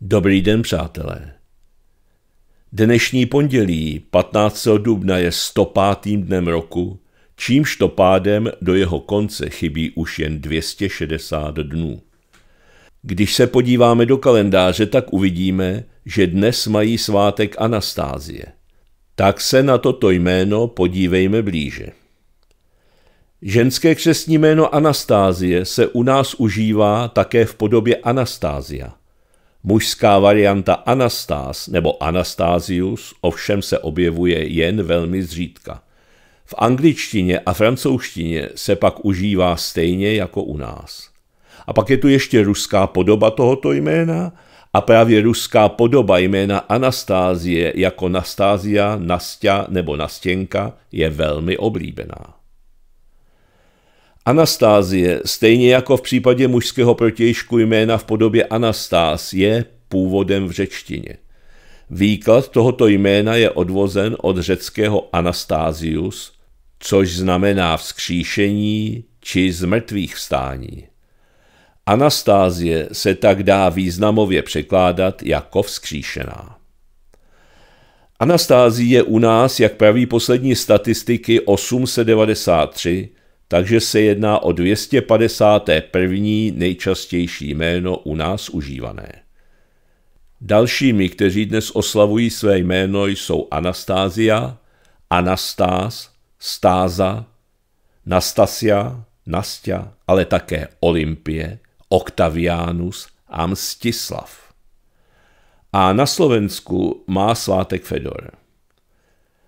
Dobrý den, přátelé. Dnešní pondělí 15. dubna je 105. dnem roku, čímž to pádem do jeho konce chybí už jen 260 dnů. Když se podíváme do kalendáře, tak uvidíme, že dnes mají svátek Anastázie. Tak se na toto jméno podívejme blíže. Ženské křesní jméno Anastázie se u nás užívá také v podobě Anastázia. Mužská varianta Anastás nebo Anastázius ovšem se objevuje jen velmi zřídka. V angličtině a francouzštině se pak užívá stejně jako u nás. A pak je tu ještě ruská podoba tohoto jména a právě ruská podoba jména Anastázie jako Nastázia, Nastia nebo Nastěnka je velmi oblíbená. Anastázie, stejně jako v případě mužského protějšku jména v podobě Anastás, je původem v řečtině. Výklad tohoto jména je odvozen od řeckého Anastázius, což znamená vzkříšení či z mrtvých vstání. Anastázie se tak dá významově překládat jako vzkříšená. Anastázie je u nás, jak praví poslední statistiky 893, takže se jedná o 251. nejčastější jméno u nás užívané. Dalšími, kteří dnes oslavují své jméno, jsou Anastázia, Anastás, Stáza, Nastasia, Nastia, ale také Olympie, Octavianus a Mstislav. A na Slovensku má svátek Fedor.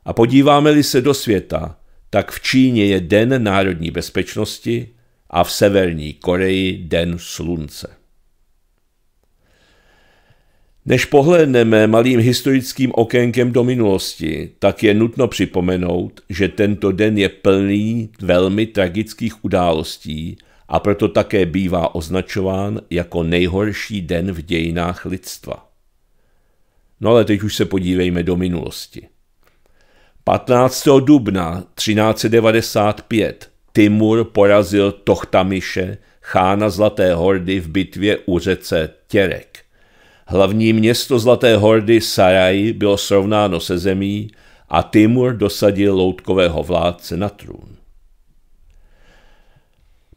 A podíváme-li se do světa, tak v Číně je Den národní bezpečnosti a v Severní Koreji Den slunce. Než pohledneme malým historickým okénkem do minulosti, tak je nutno připomenout, že tento den je plný velmi tragických událostí a proto také bývá označován jako nejhorší den v dějinách lidstva. No ale teď už se podívejme do minulosti. 15. dubna 1395 Timur porazil Tochtamiše, chána Zlaté hordy v bitvě u řece Těrek. Hlavní město Zlaté hordy Saraj bylo srovnáno se zemí a Timur dosadil loutkového vládce na trůn.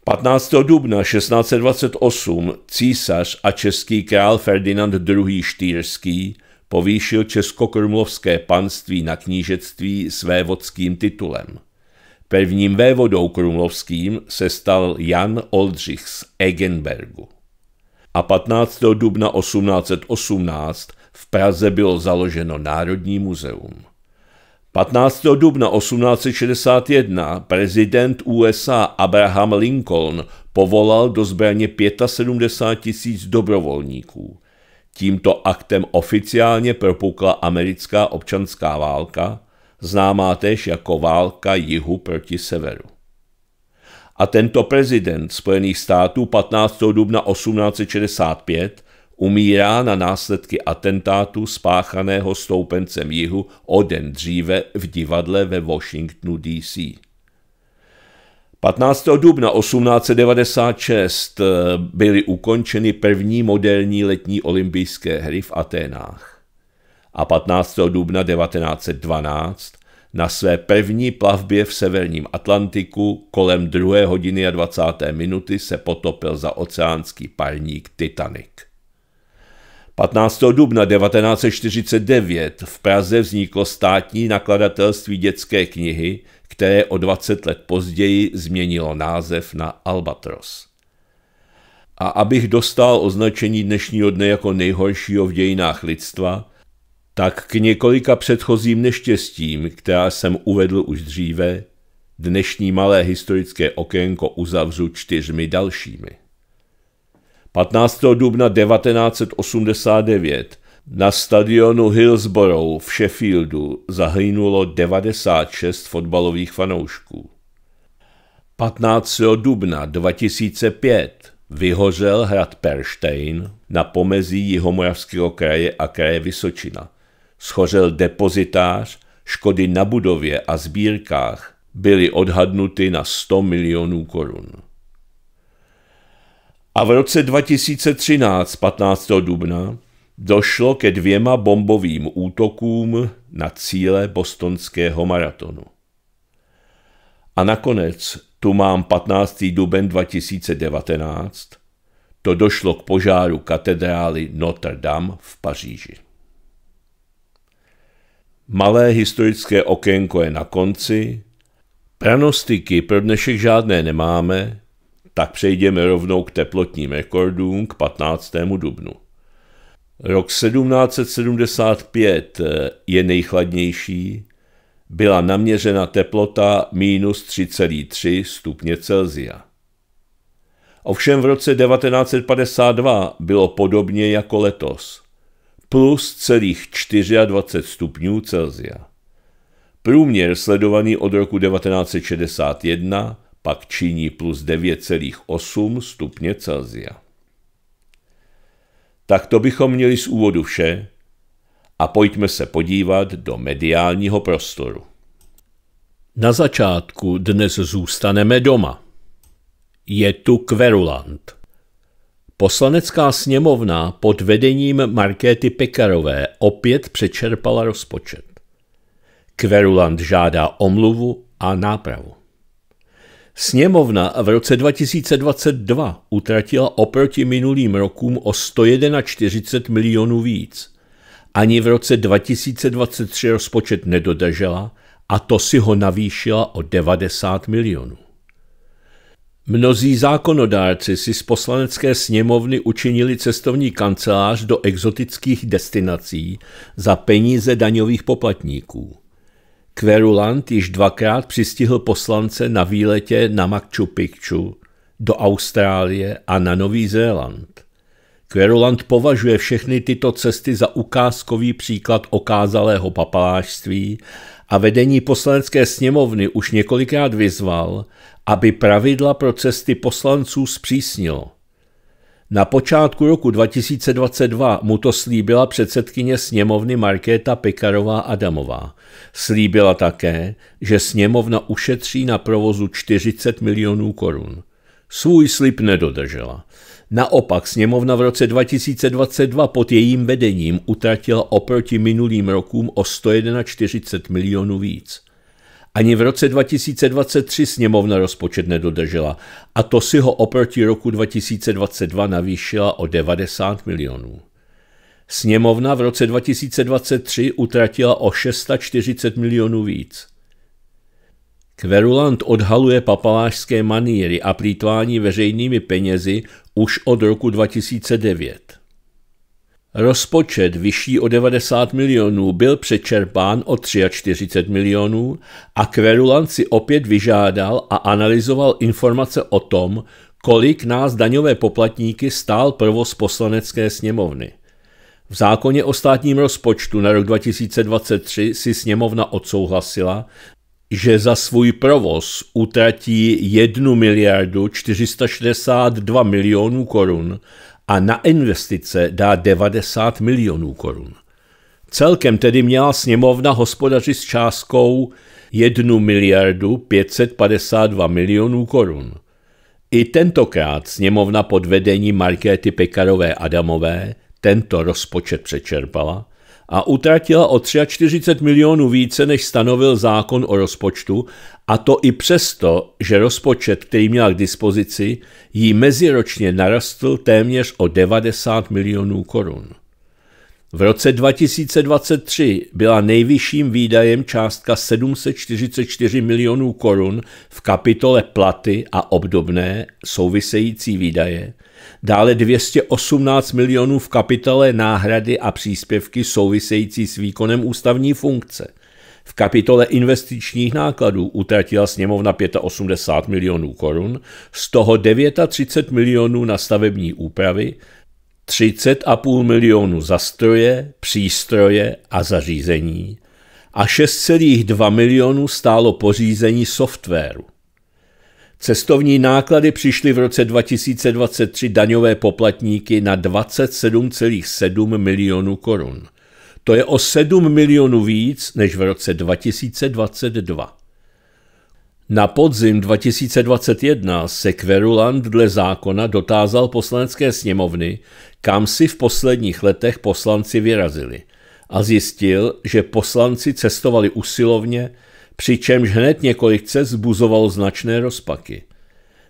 15. dubna 1628 císař a český král Ferdinand II. Štýrský povýšil Českokrmlovské panství na knížectví s vévodským titulem. Prvním vévodou krumlovským se stal Jan Oldřich z Egenbergu. A 15. dubna 1818 v Praze bylo založeno Národní muzeum. 15. dubna 1861 prezident USA Abraham Lincoln povolal do zbraně 75 tisíc dobrovolníků. Tímto aktem oficiálně propukla americká občanská válka, známá též jako válka jihu proti severu. A tento prezident Spojených států 15. dubna 1865 umírá na následky atentátu spáchaného stoupencem jihu o den dříve v divadle ve Washingtonu D.C. 15. dubna 1896 eh, byly ukončeny první moderní letní olympijské hry v Aténách. A 15. dubna 1912 na své první plavbě v severním Atlantiku kolem 2 hodiny a 20. minuty se potopil za oceánský parník Titanic. 15. dubna 1949 v Praze vzniklo státní nakladatelství dětské knihy které o 20 let později změnilo název na Albatros. A abych dostal označení dnešního dne jako nejhoršího v dějinách lidstva, tak k několika předchozím neštěstím, která jsem uvedl už dříve, dnešní malé historické okénko uzavřu čtyřmi dalšími. 15. dubna 1989 na stadionu Hillsborough v Sheffieldu zahynulo 96 fotbalových fanoušků. 15. dubna 2005 vyhořel hrad Perštejn na pomezí Jihomoravského kraje a kraje Vysočina. Schořel depozitář, škody na budově a sbírkách byly odhadnuty na 100 milionů korun. A v roce 2013, 15. dubna, došlo ke dvěma bombovým útokům na cíle bostonského maratonu. A nakonec tu mám 15. duben 2019, to došlo k požáru katedrály Notre Dame v Paříži. Malé historické okénko je na konci, pranostiky pro dnešek žádné nemáme, tak přejdeme rovnou k teplotním rekordům k 15. dubnu. Rok 1775 eh, je nejchladnější, byla naměřena teplota minus 3,3 stupně Celzia. Ovšem v roce 1952 bylo podobně jako letos, plus celých 24 stupňů Celzia. Průměr sledovaný od roku 1961 pak činí plus 9,8 stupně Celzia. Tak to bychom měli z úvodu vše a pojďme se podívat do mediálního prostoru. Na začátku dnes zůstaneme doma. Je tu kverulant. Poslanecká sněmovna pod vedením Markéty Pekarové opět přečerpala rozpočet. Kverulant žádá omluvu a nápravu. Sněmovna v roce 2022 utratila oproti minulým rokům o 141 milionů víc. Ani v roce 2023 rozpočet nedodržela a to si ho navýšila o 90 milionů. Mnozí zákonodárci si z poslanecké sněmovny učinili cestovní kancelář do exotických destinací za peníze daňových poplatníků. Kverulant již dvakrát přistihl poslance na výletě na Machu Picchu, do Austrálie a na Nový Zéland. Kverulant považuje všechny tyto cesty za ukázkový příklad okázalého papalářství a vedení poslanecké sněmovny už několikrát vyzval, aby pravidla pro cesty poslanců zpřísnilo. Na počátku roku 2022 mu to slíbila předsedkyně sněmovny Markéta Pekarová Adamová. Slíbila také, že sněmovna ušetří na provozu 40 milionů korun. Svůj slib nedodržela. Naopak sněmovna v roce 2022 pod jejím vedením utratila oproti minulým rokům o 141 milionů víc. Ani v roce 2023 sněmovna rozpočet nedodržela a to si ho oproti roku 2022 navýšila o 90 milionů. Sněmovna v roce 2023 utratila o 640 milionů víc. Kverulant odhaluje papalářské maníry a plítvání veřejnými penězi už od roku 2009. Rozpočet vyšší o 90 milionů byl přečerpán o 43 milionů a Kverulant si opět vyžádal a analyzoval informace o tom, kolik nás daňové poplatníky stál provoz poslanecké sněmovny. V zákoně o státním rozpočtu na rok 2023 si sněmovna odsouhlasila, že za svůj provoz utratí 1 miliardu 462 milionů korun a na investice dá 90 milionů korun. Celkem tedy měla sněmovna hospodařit s částkou 1 miliardu 552 milionů korun. I tentokrát sněmovna pod vedení Markéty Pekarové Adamové tento rozpočet přečerpala a utratila o 43 milionů více, než stanovil zákon o rozpočtu, a to i přesto, že rozpočet, který měla k dispozici, jí meziročně narostl téměř o 90 milionů korun. V roce 2023 byla nejvyšším výdajem částka 744 milionů korun v kapitole platy a obdobné související výdaje, dále 218 milionů v kapitole náhrady a příspěvky související s výkonem ústavní funkce. V kapitole investičních nákladů utratila sněmovna 85 milionů korun, z toho 39 milionů na stavební úpravy, 30,5 milionu za stroje, přístroje a zařízení a 6,2 milionu stálo pořízení softwaru. Cestovní náklady přišly v roce 2023 daňové poplatníky na 27,7 milionů korun. To je o 7 milionů víc než v roce 2022. Na podzim 2021 se Kveruland dle zákona dotázal poslanecké sněmovny, kam si v posledních letech poslanci vyrazili a zjistil, že poslanci cestovali usilovně, přičemž hned několik cest buzovalo značné rozpaky.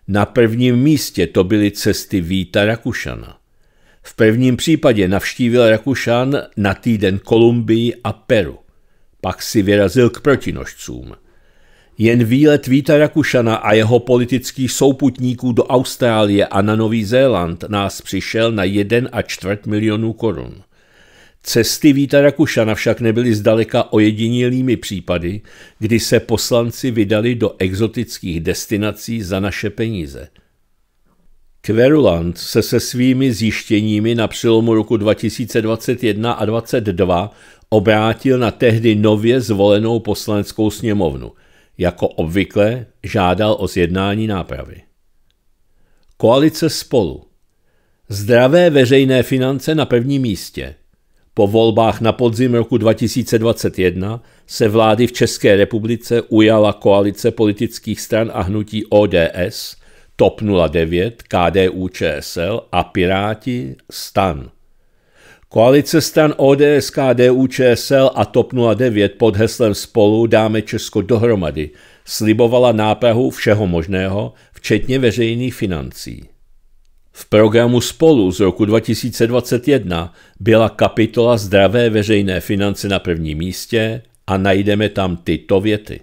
Na prvním místě to byly cesty Víta Rakušana. V prvním případě navštívil Rakušan na týden Kolumbii a Peru. Pak si vyrazil k protinožcům – jen výlet Víta Rakušana a jeho politických souputníků do Austrálie a na Nový Zéland nás přišel na 1 a čtvrt milionů korun. Cesty Víta Rakušana však nebyly zdaleka ojedinělými případy, kdy se poslanci vydali do exotických destinací za naše peníze. Kverulant se se svými zjištěními na přelomu roku 2021 a 2022 obrátil na tehdy nově zvolenou poslaneckou sněmovnu – jako obvykle žádal o zjednání nápravy. Koalice spolu. Zdravé veřejné finance na prvním místě. Po volbách na podzim roku 2021 se vlády v České republice ujala koalice politických stran a hnutí ODS, TOP 09, KDU ČSL a Piráti STAN. Koalice stran ODS, KDU, ČSL a TOP 09 pod heslem Spolu dáme Česko dohromady slibovala nápravu všeho možného, včetně veřejných financí. V programu Spolu z roku 2021 byla kapitola Zdravé veřejné finance na prvním místě a najdeme tam tyto věty.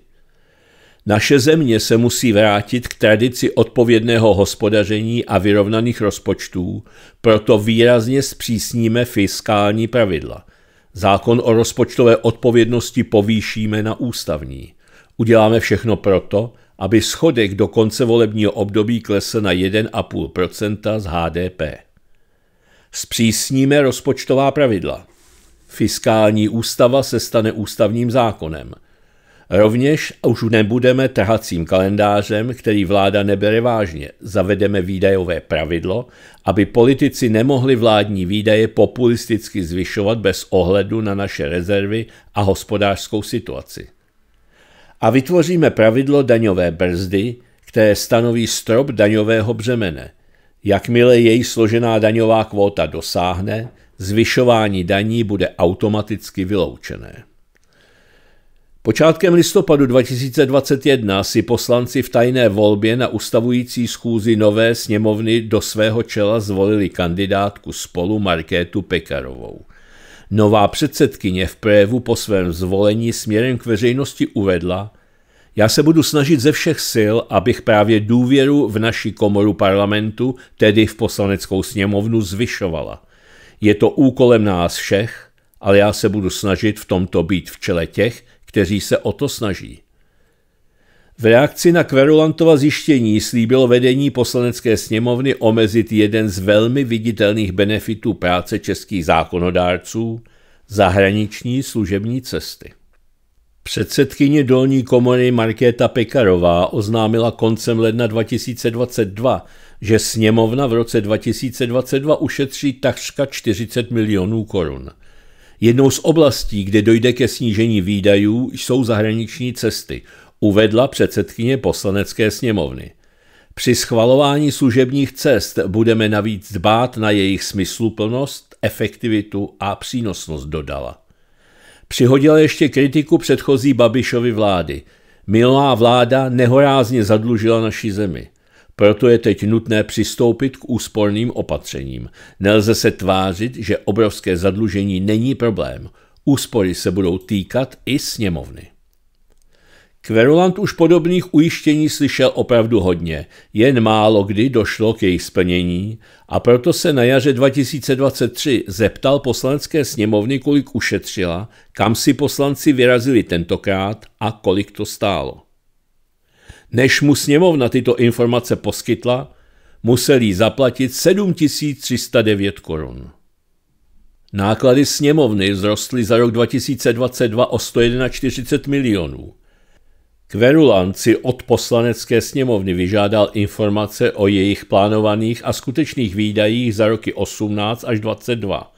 Naše země se musí vrátit k tradici odpovědného hospodaření a vyrovnaných rozpočtů, proto výrazně zpřísníme fiskální pravidla. Zákon o rozpočtové odpovědnosti povýšíme na ústavní. Uděláme všechno proto, aby schodek do konce volebního období klesl na 1,5 z HDP. Zpřísníme rozpočtová pravidla. Fiskální ústava se stane ústavním zákonem – Rovněž už nebudeme trhacím kalendářem, který vláda nebere vážně. Zavedeme výdajové pravidlo, aby politici nemohli vládní výdaje populisticky zvyšovat bez ohledu na naše rezervy a hospodářskou situaci. A vytvoříme pravidlo daňové brzdy, které stanoví strop daňového břemene. Jakmile její složená daňová kvóta dosáhne, zvyšování daní bude automaticky vyloučené. Počátkem listopadu 2021 si poslanci v tajné volbě na ustavující schůzi nové sněmovny do svého čela zvolili kandidátku spolu Markétu Pekarovou. Nová předsedkyně v prévu po svém zvolení směrem k veřejnosti uvedla, já se budu snažit ze všech sil, abych právě důvěru v naši komoru parlamentu, tedy v poslaneckou sněmovnu, zvyšovala. Je to úkolem nás všech, ale já se budu snažit v tomto být v čele těch, kteří se o to snaží. V reakci na Kverulantova zjištění slíbilo vedení poslanecké sněmovny omezit jeden z velmi viditelných benefitů práce českých zákonodárců – zahraniční služební cesty. Předsedkyně dolní komory Markéta Pekarová oznámila koncem ledna 2022, že sněmovna v roce 2022 ušetří takřka 40 milionů korun – Jednou z oblastí, kde dojde ke snížení výdajů, jsou zahraniční cesty, uvedla předsedkyně poslanecké sněmovny. Při schvalování služebních cest budeme navíc dbát na jejich smysluplnost, efektivitu a přínosnost, dodala. Přihodila ještě kritiku předchozí Babišovi vlády. Milá vláda nehorázně zadlužila naši zemi. Proto je teď nutné přistoupit k úsporným opatřením. Nelze se tvářit, že obrovské zadlužení není problém. Úspory se budou týkat i sněmovny. Kverulant už podobných ujištění slyšel opravdu hodně, jen málo kdy došlo k jejich splnění a proto se na jaře 2023 zeptal poslanecké sněmovny, kolik ušetřila, kam si poslanci vyrazili tentokrát a kolik to stálo. Než mu sněmovna tyto informace poskytla, musel jí zaplatit 7309 korun. Náklady sněmovny vzrostly za rok 2022 o 141 milionů. Kverulant si od poslanecké sněmovny vyžádal informace o jejich plánovaných a skutečných výdajích za roky 18 až 22.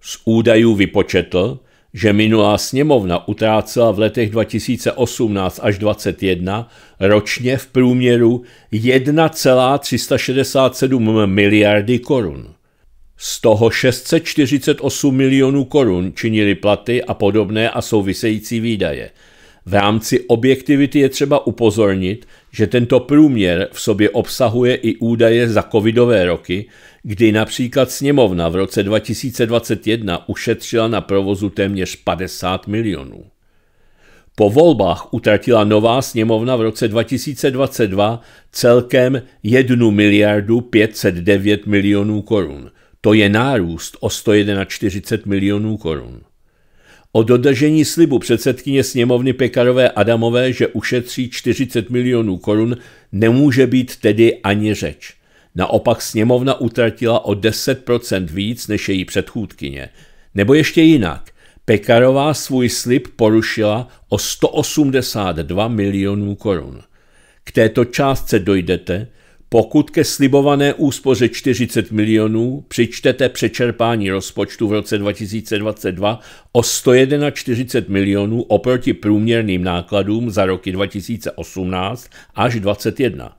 Z údajů vypočetl, že minulá sněmovna utrácela v letech 2018 až 2021 ročně v průměru 1,367 miliardy korun. Z toho 648 milionů korun činili platy a podobné a související výdaje. V rámci objektivity je třeba upozornit, že tento průměr v sobě obsahuje i údaje za covidové roky, kdy například sněmovna v roce 2021 ušetřila na provozu téměř 50 milionů. Po volbách utratila nová sněmovna v roce 2022 celkem 1 miliardu 509 milionů korun. To je nárůst o 141 milionů korun o dodržení slibu předsedkyně sněmovny Pekarové Adamové, že ušetří 40 milionů korun, nemůže být tedy ani řeč. Naopak sněmovna utratila o 10% víc než její předchůdkyně. Nebo ještě jinak, Pekarová svůj slib porušila o 182 milionů korun. K této částce dojdete, pokud ke slibované úspoře 40 milionů přičtete přečerpání rozpočtu v roce 2022 o 141 milionů oproti průměrným nákladům za roky 2018 až 2021,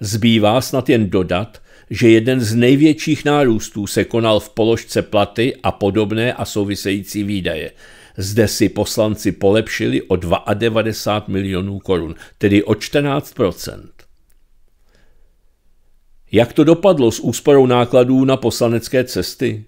zbývá snad jen dodat, že jeden z největších nárůstů se konal v položce platy a podobné a související výdaje. Zde si poslanci polepšili o 92 milionů korun, tedy o 14 jak to dopadlo s úsporou nákladů na poslanecké cesty?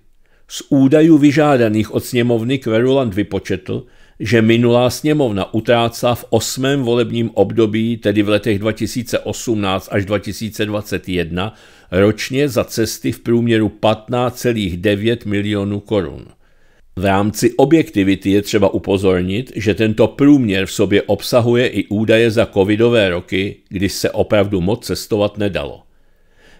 Z údajů vyžádaných od sněmovny Kveruland vypočetl, že minulá sněmovna utrácá v osmém volebním období, tedy v letech 2018 až 2021, ročně za cesty v průměru 15,9 milionů korun. V rámci objektivity je třeba upozornit, že tento průměr v sobě obsahuje i údaje za covidové roky, kdy se opravdu moc cestovat nedalo.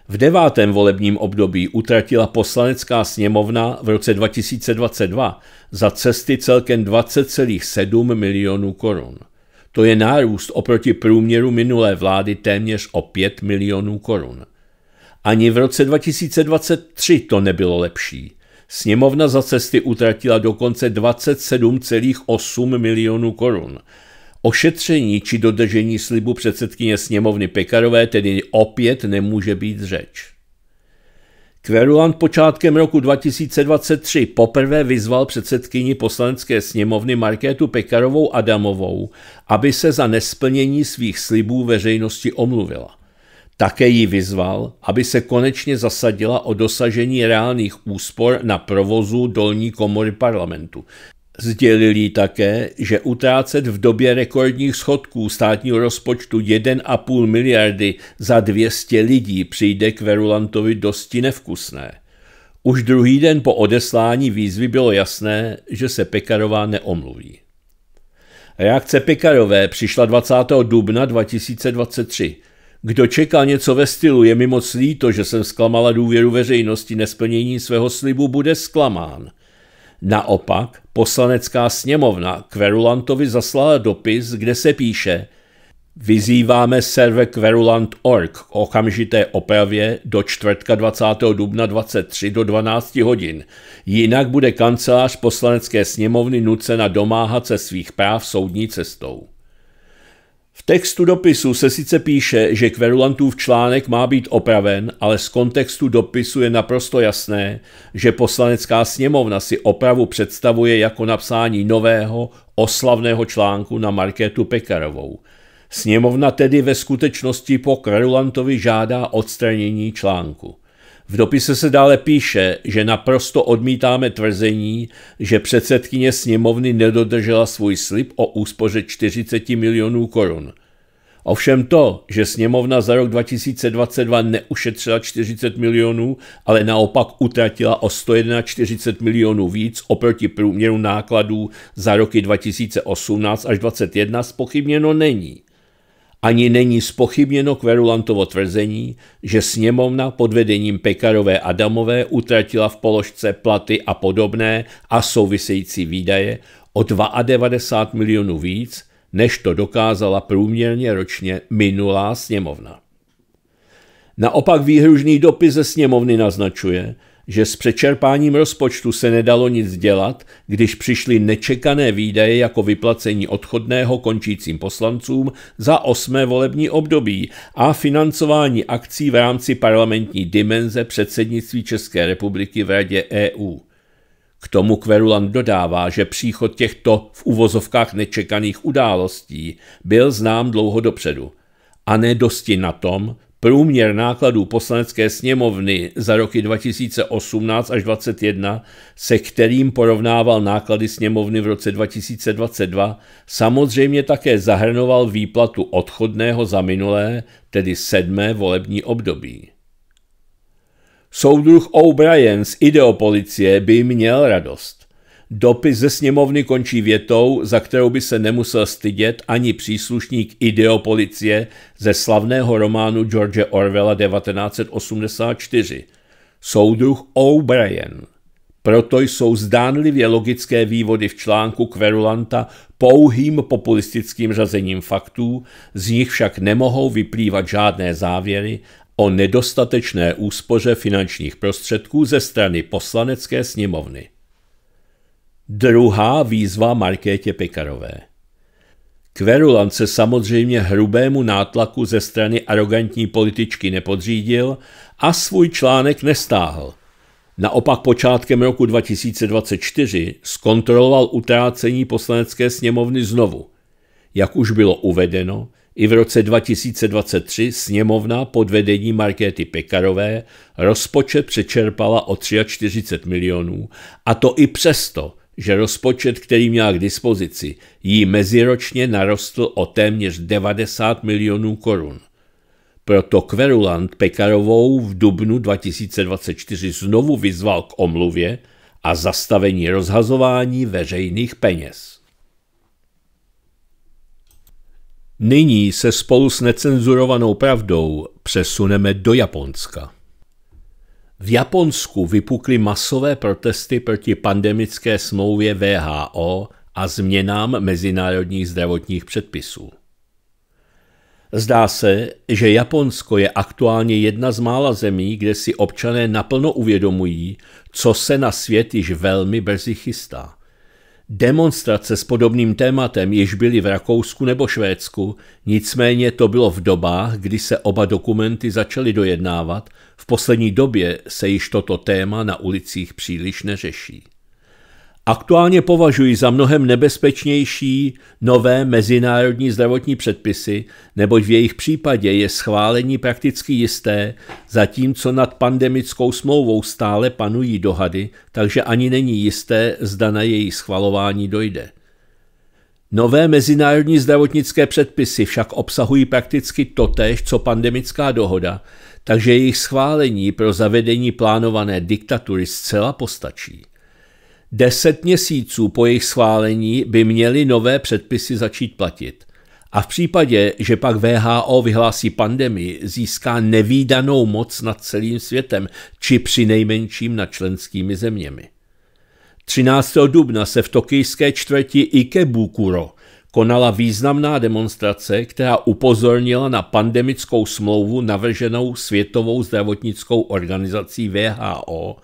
V devátém volebním období utratila poslanecká sněmovna v roce 2022 za cesty celkem 20,7 milionů korun. To je nárůst oproti průměru minulé vlády téměř o 5 milionů korun. Ani v roce 2023 to nebylo lepší. Sněmovna za cesty utratila dokonce 27,8 milionů korun ošetření či dodržení slibu předsedkyně sněmovny Pekarové tedy opět nemůže být řeč. Kverulant počátkem roku 2023 poprvé vyzval předsedkyni poslanecké sněmovny Markétu Pekarovou Adamovou, aby se za nesplnění svých slibů veřejnosti omluvila. Také ji vyzval, aby se konečně zasadila o dosažení reálných úspor na provozu dolní komory parlamentu, Sdělili také, že utrácet v době rekordních schodků státního rozpočtu 1,5 miliardy za 200 lidí přijde k Verulantovi dosti nevkusné. Už druhý den po odeslání výzvy bylo jasné, že se Pekarová neomluví. Reakce Pekarové přišla 20. dubna 2023. Kdo čekal něco ve stylu, je mi moc líto, že jsem zklamala důvěru veřejnosti nesplnění svého slibu, bude zklamán – Naopak, poslanecká sněmovna Kverulantovi zaslala dopis, kde se píše Vyzýváme server Querulant.org k okamžité opravě do čtvrtka 20. dubna 23 do 12 hodin, jinak bude kancelář poslanecké sněmovny nucena domáhat se svých práv soudní cestou. V textu dopisu se sice píše, že Kverulantův článek má být opraven, ale z kontextu dopisu je naprosto jasné, že poslanecká sněmovna si opravu představuje jako napsání nového, oslavného článku na Markétu Pekarovou. Sněmovna tedy ve skutečnosti po Kverulantovi žádá odstranění článku. V dopise se dále píše, že naprosto odmítáme tvrzení, že předsedkyně sněmovny nedodržela svůj slib o úspoře 40 milionů korun. Ovšem to, že sněmovna za rok 2022 neušetřila 40 milionů, ale naopak utratila o 141 milionů víc oproti průměru nákladů za roky 2018 až 2021 spochybněno není. Ani není spochybněno Kverulantovo tvrzení, že sněmovna pod vedením Pekarové Adamové utratila v položce platy a podobné a související výdaje o 92 milionů víc, než to dokázala průměrně ročně minulá sněmovna. Naopak výhružný dopis ze sněmovny naznačuje, že s přečerpáním rozpočtu se nedalo nic dělat, když přišly nečekané výdaje jako vyplacení odchodného končícím poslancům za osmé volební období a financování akcí v rámci parlamentní dimenze předsednictví České republiky v Radě EU. K tomu Kverulan dodává, že příchod těchto v uvozovkách nečekaných událostí byl znám dlouho dopředu a ne dosti na tom, Průměr nákladů poslanecké sněmovny za roky 2018 až 2021, se kterým porovnával náklady sněmovny v roce 2022, samozřejmě také zahrnoval výplatu odchodného za minulé, tedy sedmé volební období. Soudruh O'Brien z Ideopolicie by měl radost. Dopis ze sněmovny končí větou, za kterou by se nemusel stydět ani příslušník ideopolicie ze slavného románu George Orwella 1984. Soudruh O'Brien. Proto jsou zdánlivě logické vývody v článku Kverulanta pouhým populistickým řazením faktů, z nich však nemohou vyplývat žádné závěry o nedostatečné úspoře finančních prostředků ze strany poslanecké sněmovny. Druhá výzva Markétě Pekarové. Kverulant se samozřejmě hrubému nátlaku ze strany arrogantní političky nepodřídil a svůj článek nestáhl. Naopak počátkem roku 2024 zkontroloval utrácení poslanecké sněmovny znovu. Jak už bylo uvedeno, i v roce 2023 sněmovna pod vedením Markéty Pekarové rozpočet přečerpala o 43 milionů, a to i přesto, že rozpočet, který měla k dispozici, jí meziročně narostl o téměř 90 milionů korun. Proto Kverulant Pekarovou v dubnu 2024 znovu vyzval k omluvě a zastavení rozhazování veřejných peněz. Nyní se spolu s necenzurovanou pravdou přesuneme do Japonska. V Japonsku vypukly masové protesty proti pandemické smlouvě VHO a změnám mezinárodních zdravotních předpisů. Zdá se, že Japonsko je aktuálně jedna z mála zemí, kde si občané naplno uvědomují, co se na svět již velmi brzy chystá – Demonstrace s podobným tématem již byly v Rakousku nebo Švédsku, nicméně to bylo v dobách, kdy se oba dokumenty začaly dojednávat, v poslední době se již toto téma na ulicích příliš neřeší. Aktuálně považuji za mnohem nebezpečnější nové mezinárodní zdravotní předpisy, neboť v jejich případě je schválení prakticky jisté, zatímco nad pandemickou smlouvou stále panují dohady, takže ani není jisté, zda na její schvalování dojde. Nové mezinárodní zdravotnické předpisy však obsahují prakticky totéž, co pandemická dohoda, takže jejich schválení pro zavedení plánované diktatury zcela postačí. Deset měsíců po jejich schválení by měly nové předpisy začít platit. A v případě, že pak VHO vyhlásí pandemii, získá nevýdanou moc nad celým světem, či při nejmenším nad členskými zeměmi. 13. dubna se v tokijské čtvrti Ikebukuro konala významná demonstrace, která upozornila na pandemickou smlouvu navrženou Světovou zdravotnickou organizací VHO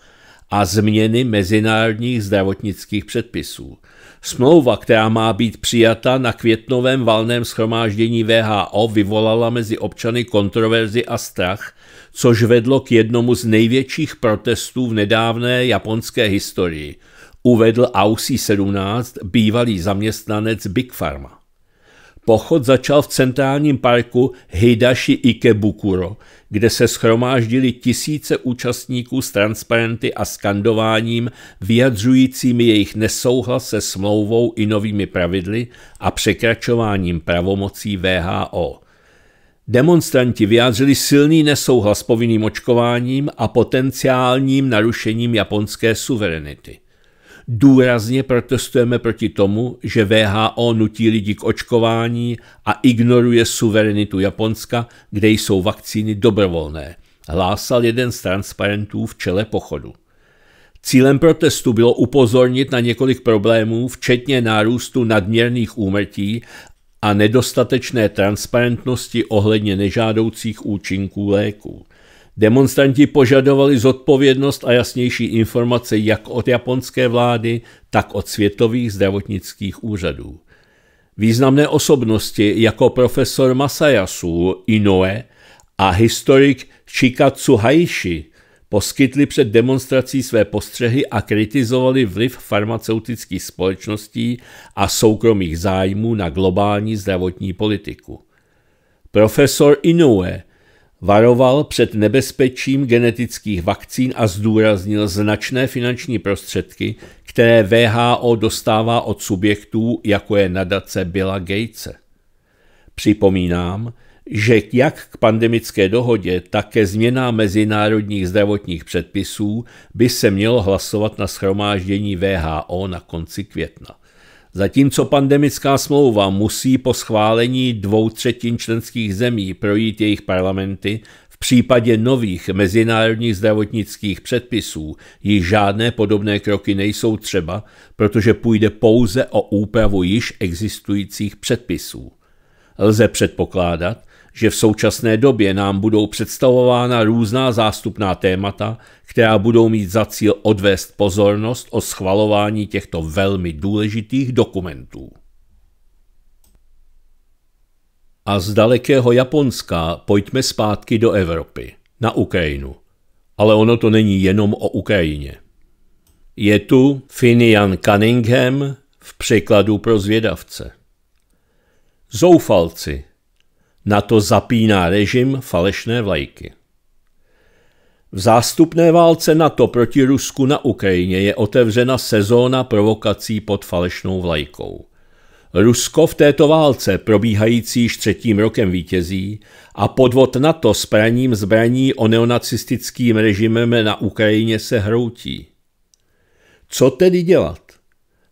a změny mezinárodních zdravotnických předpisů. Smlouva, která má být přijata na květnovém valném schromáždění VHO, vyvolala mezi občany kontroverzi a strach, což vedlo k jednomu z největších protestů v nedávné japonské historii, uvedl AUSI 17, bývalý zaměstnanec Big Pharma. Pochod začal v centrálním parku Hidashi Ikebukuro, kde se schromáždili tisíce účastníků s transparenty a skandováním vyjadřujícími jejich nesouhlas se smlouvou i novými pravidly a překračováním pravomocí VHO. Demonstranti vyjádřili silný nesouhlas s povinným očkováním a potenciálním narušením japonské suverenity – Důrazně protestujeme proti tomu, že VHO nutí lidi k očkování a ignoruje suverenitu Japonska, kde jsou vakcíny dobrovolné, hlásal jeden z transparentů v čele pochodu. Cílem protestu bylo upozornit na několik problémů, včetně nárůstu nadměrných úmrtí a nedostatečné transparentnosti ohledně nežádoucích účinků léků. Demonstranti požadovali zodpovědnost a jasnější informace jak od japonské vlády, tak od světových zdravotnických úřadů. Významné osobnosti jako profesor Masayasu Inoue a historik Chikatsu Haishi poskytli před demonstrací své postřehy a kritizovali vliv farmaceutických společností a soukromých zájmů na globální zdravotní politiku. Profesor Inoue Varoval před nebezpečím genetických vakcín a zdůraznil značné finanční prostředky, které VHO dostává od subjektů, jako je nadace Billa Gatese. Připomínám, že jak k pandemické dohodě, tak ke změnám mezinárodních zdravotních předpisů by se mělo hlasovat na schromáždění VHO na konci května. Zatímco pandemická smlouva musí po schválení dvou třetin členských zemí projít jejich parlamenty, v případě nových mezinárodních zdravotnických předpisů již žádné podobné kroky nejsou třeba, protože půjde pouze o úpravu již existujících předpisů. Lze předpokládat, že v současné době nám budou představována různá zástupná témata, která budou mít za cíl odvést pozornost o schvalování těchto velmi důležitých dokumentů. A z dalekého Japonska pojďme zpátky do Evropy, na Ukrajinu. Ale ono to není jenom o Ukrajině. Je tu Finian Cunningham v překladu pro zvědavce. Zoufalci, na to zapíná režim falešné vlajky. V zástupné válce NATO proti Rusku na Ukrajině je otevřena sezóna provokací pod falešnou vlajkou. Rusko v této válce, probíhající již třetím rokem vítězí, a podvod NATO s praním zbraní o neonacistickým režimem na Ukrajině se hroutí. Co tedy dělat?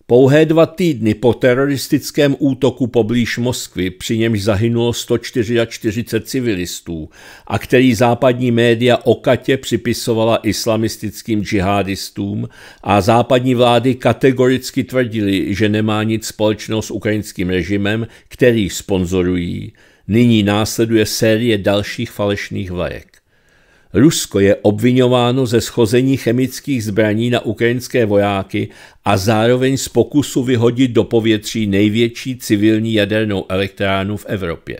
Pouhé dva týdny po teroristickém útoku poblíž Moskvy, při němž zahynulo 144 civilistů a který západní média okatě připisovala islamistickým džihadistům a západní vlády kategoricky tvrdili, že nemá nic společného s ukrajinským režimem, který sponzorují. Nyní následuje série dalších falešných vlajek. Rusko je obvinováno ze schození chemických zbraní na ukrajinské vojáky a zároveň z pokusu vyhodit do povětří největší civilní jadernou elektrárnu v Evropě.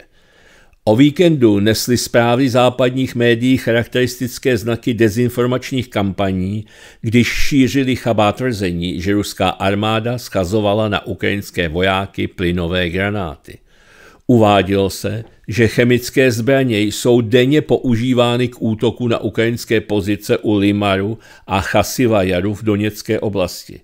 O víkendu nesly zprávy západních médií charakteristické znaky dezinformačních kampaní, když šířili chabá tvrzení, že ruská armáda schazovala na ukrajinské vojáky plynové granáty. Uvádělo se, že chemické zbraně jsou denně používány k útoku na ukrajinské pozice u Limaru a Chasiva Jaru v Doněcké oblasti.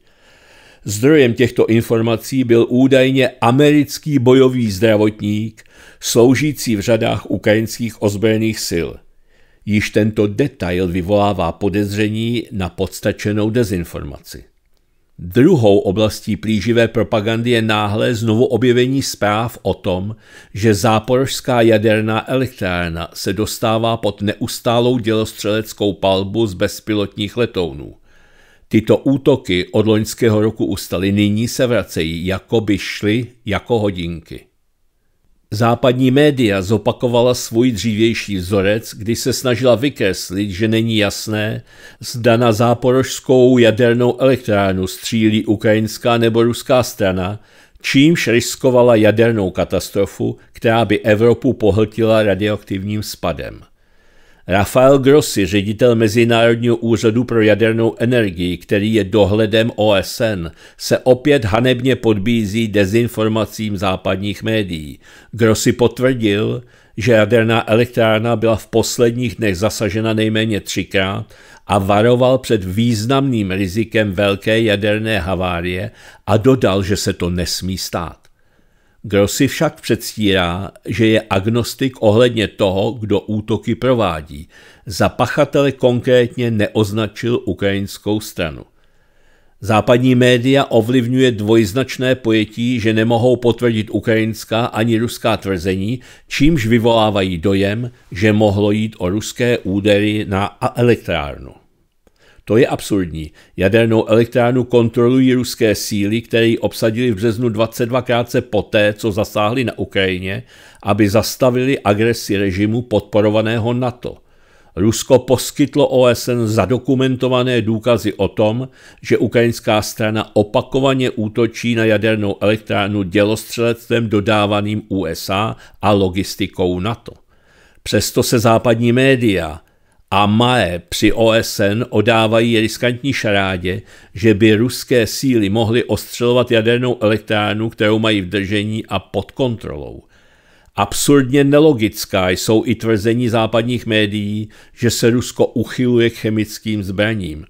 Zdrojem těchto informací byl údajně americký bojový zdravotník, sloužící v řadách ukrajinských ozbrojených sil. Již tento detail vyvolává podezření na podstačenou dezinformaci. Druhou oblastí plíživé propagandy je náhle znovu objevení zpráv o tom, že záporožská jaderná elektrárna se dostává pod neustálou dělostřeleckou palbu z bezpilotních letounů. Tyto útoky od loňského roku ustaly, nyní se vracejí, jako by šly jako hodinky. Západní média zopakovala svůj dřívější vzorec, kdy se snažila vykreslit, že není jasné, zda na záporožskou jadernou elektrárnu střílí ukrajinská nebo ruská strana, čímž riskovala jadernou katastrofu, která by Evropu pohltila radioaktivním spadem. Rafael Grossi, ředitel Mezinárodního úřadu pro jadernou energii, který je dohledem OSN, se opět hanebně podbízí dezinformacím západních médií. Grossi potvrdil, že jaderná elektrárna byla v posledních dnech zasažena nejméně třikrát a varoval před významným rizikem velké jaderné havárie a dodal, že se to nesmí stát. Grossi však předstírá, že je agnostik ohledně toho, kdo útoky provádí. Za pachatele konkrétně neoznačil ukrajinskou stranu. Západní média ovlivňuje dvojznačné pojetí, že nemohou potvrdit ukrajinská ani ruská tvrzení, čímž vyvolávají dojem, že mohlo jít o ruské údery na elektrárnu. To je absurdní. Jadernou elektrárnu kontrolují ruské síly, které ji obsadili v březnu 22 krátce poté, co zasáhli na Ukrajině, aby zastavili agresi režimu podporovaného NATO. Rusko poskytlo OSN zadokumentované důkazy o tom, že ukrajinská strana opakovaně útočí na jadernou elektrárnu dělostřelectvem dodávaným USA a logistikou NATO. Přesto se západní média, a Mae při OSN odávají riskantní šarádě, že by ruské síly mohly ostřelovat jadernou elektrárnu, kterou mají v držení a pod kontrolou. Absurdně nelogická jsou i tvrzení západních médií, že se Rusko uchyluje k chemickým zbraním.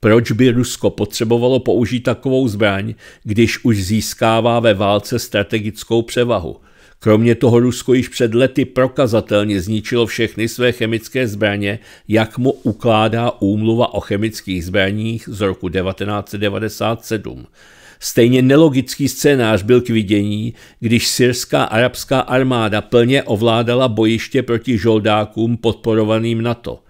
Proč by Rusko potřebovalo použít takovou zbraň, když už získává ve válce strategickou převahu – Kromě toho Rusko již před lety prokazatelně zničilo všechny své chemické zbraně, jak mu ukládá úmluva o chemických zbraních z roku 1997. Stejně nelogický scénář byl k vidění, když syrská arabská armáda plně ovládala bojiště proti žoldákům podporovaným NATO –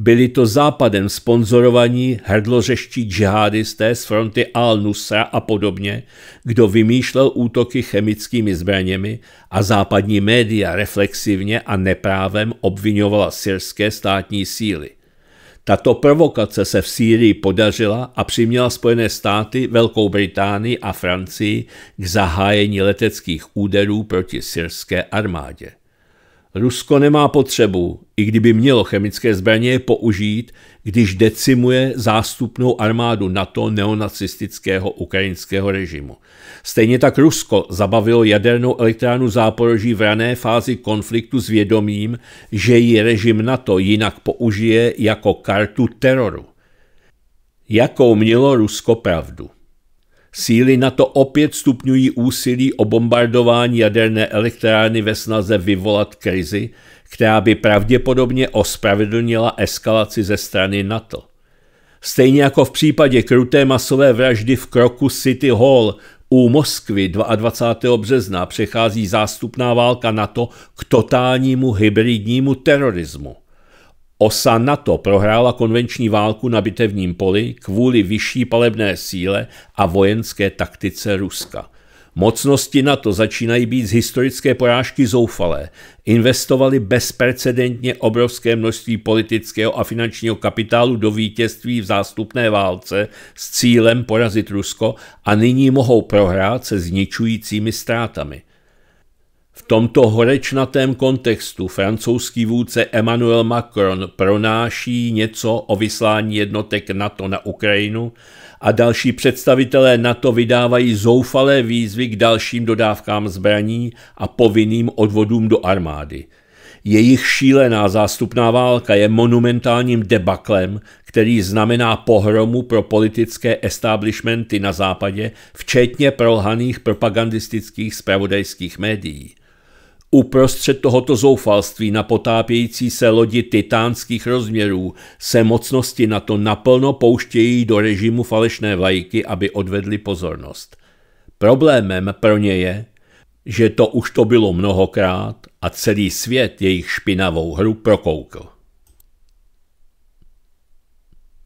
byli to západem sponzorovaní hrdlořeští džihadisté z fronty Al-Nusra a podobně, kdo vymýšlel útoky chemickými zbraněmi a západní média reflexivně a neprávem obvinovala syrské státní síly. Tato provokace se v Sýrii podařila a přiměla Spojené státy, Velkou Británii a Francii k zahájení leteckých úderů proti syrské armádě. Rusko nemá potřebu, i kdyby mělo chemické zbraně, použít, když decimuje zástupnou armádu NATO neonacistického ukrajinského režimu. Stejně tak Rusko zabavilo jadernou elektrárnu Záporoží v rané fázi konfliktu s vědomím, že ji režim NATO jinak použije jako kartu teroru. Jakou mělo Rusko pravdu? Síly na to opět stupňují úsilí o bombardování jaderné elektrárny ve snaze vyvolat krizi, která by pravděpodobně ospravedlnila eskalaci ze strany NATO. Stejně jako v případě kruté masové vraždy v kroku City Hall u Moskvy 22. března přechází zástupná válka NATO k totálnímu hybridnímu terorismu. Osa NATO prohrála konvenční válku na bitevním poli kvůli vyšší palebné síle a vojenské taktice Ruska. Mocnosti NATO začínají být z historické porážky zoufalé. Investovali bezprecedentně obrovské množství politického a finančního kapitálu do vítězství v zástupné válce s cílem porazit Rusko a nyní mohou prohrát se zničujícími ztrátami. V tomto horečnatém kontextu francouzský vůdce Emmanuel Macron pronáší něco o vyslání jednotek NATO na Ukrajinu a další představitelé NATO vydávají zoufalé výzvy k dalším dodávkám zbraní a povinným odvodům do armády. Jejich šílená zástupná válka je monumentálním debaklem, který znamená pohromu pro politické establishmenty na západě, včetně prolhaných propagandistických spravodajských médií. Uprostřed tohoto zoufalství na potápějící se lodi titánských rozměrů se mocnosti na to naplno pouštějí do režimu falešné vlajky, aby odvedli pozornost. Problémem pro ně je, že to už to bylo mnohokrát a celý svět jejich špinavou hru prokoukl.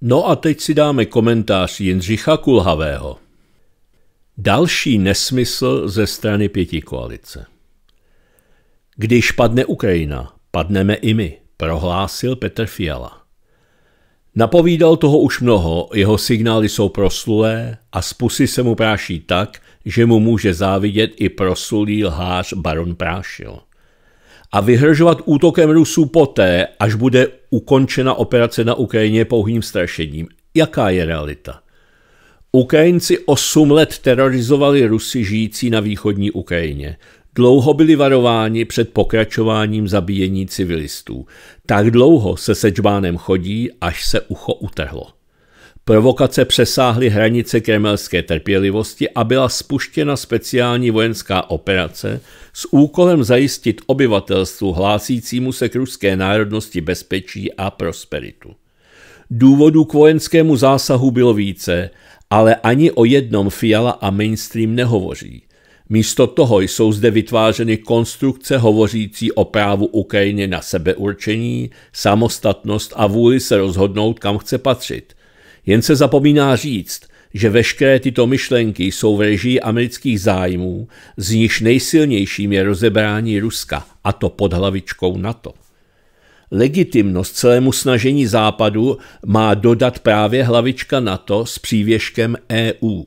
No a teď si dáme komentář Jindřicha Kulhavého. Další nesmysl ze strany pěti koalice. Když padne Ukrajina, padneme i my, prohlásil Petr Fiala. Napovídal toho už mnoho, jeho signály jsou proslulé a z pusy se mu práší tak, že mu může závidět i proslulý lhář baron Prášil. A vyhrožovat útokem Rusů poté, až bude ukončena operace na Ukrajině pouhým strašením. Jaká je realita? Ukrajinci 8 let terorizovali Rusy žijící na východní Ukrajině. Dlouho byli varováni před pokračováním zabíjení civilistů. Tak dlouho se sečbánem chodí, až se ucho utrhlo. Provokace přesáhly hranice kremelské trpělivosti a byla spuštěna speciální vojenská operace s úkolem zajistit obyvatelstvu hlásícímu se k ruské národnosti bezpečí a prosperitu. Důvodů k vojenskému zásahu bylo více, ale ani o jednom Fiala a mainstream nehovoří. Místo toho jsou zde vytvářeny konstrukce hovořící o právu Ukrajině na sebeurčení, samostatnost a vůli se rozhodnout, kam chce patřit. Jen se zapomíná říct, že veškeré tyto myšlenky jsou v režii amerických zájmů, z nichž nejsilnějším je rozebrání Ruska, a to pod hlavičkou NATO. Legitimnost celému snažení Západu má dodat právě hlavička NATO s přívěškem EU.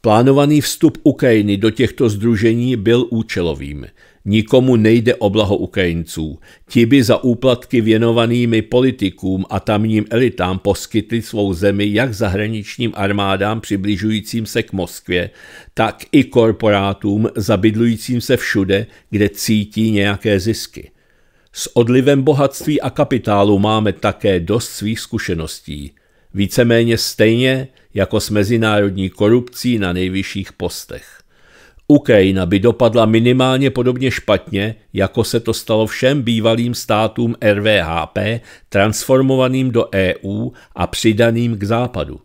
Plánovaný vstup Ukrajiny do těchto združení byl účelovým. Nikomu nejde o blaho Ukrajinců. Ti by za úplatky věnovanými politikům a tamním elitám poskytli svou zemi jak zahraničním armádám přibližujícím se k Moskvě, tak i korporátům zabydlujícím se všude, kde cítí nějaké zisky. S odlivem bohatství a kapitálu máme také dost svých zkušeností – Víceméně stejně jako s mezinárodní korupcí na nejvyšších postech. Ukrajina by dopadla minimálně podobně špatně, jako se to stalo všem bývalým státům RVHP, transformovaným do EU a přidaným k západu.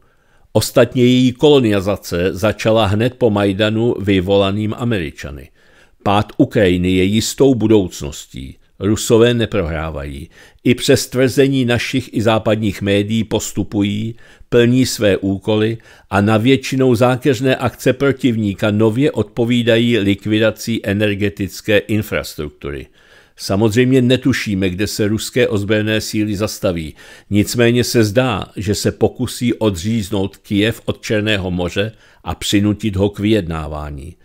Ostatně její kolonizace začala hned po Majdanu vyvolaným Američany. Pád Ukrajiny je jistou budoucností. Rusové neprohrávají. I přes tvrzení našich i západních médií postupují, plní své úkoly a na většinou zákeřné akce protivníka nově odpovídají likvidací energetické infrastruktury. Samozřejmě netušíme, kde se ruské ozbrojené síly zastaví, nicméně se zdá, že se pokusí odříznout Kiev od Černého moře a přinutit ho k vyjednávání.